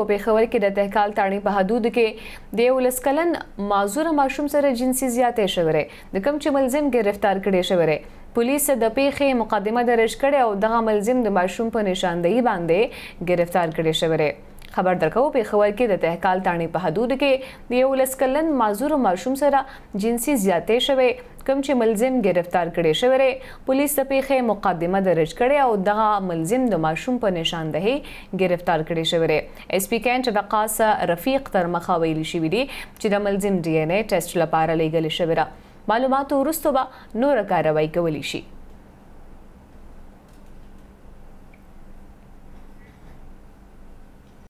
په پیښور کې د تحقیقال تاڼي په حدود کې د ولسکلن مازور ماشوم سره جنسي زیاتې شوره د کم چې ملزم گرفتار کړي شوره پولیس د پیښې مقدمه درج کړي او دغه ملزم د ماشوم په نشاندهی باندې گرفتار کړي شوره خبر درکو پیښور کې د تحقیقال تاڼي په حدود کې د ولسکلن مازور ماشوم سره جنسي زیاتې شوه کوم چې ملزم گرفتار کړي شوی لري پولیس د پیښې مقدمه درج کړي او دغه ملزم د ماشوم په نشاندهي گرفتار کړي شوی لري اس پی کینټ وقاص رفیق تر مخه ویل شوی دی چې د ملزم ډي ان اي ټیسټ لپاره لېږل شوی را معلومات ورسته به نور کاروایی کولی شي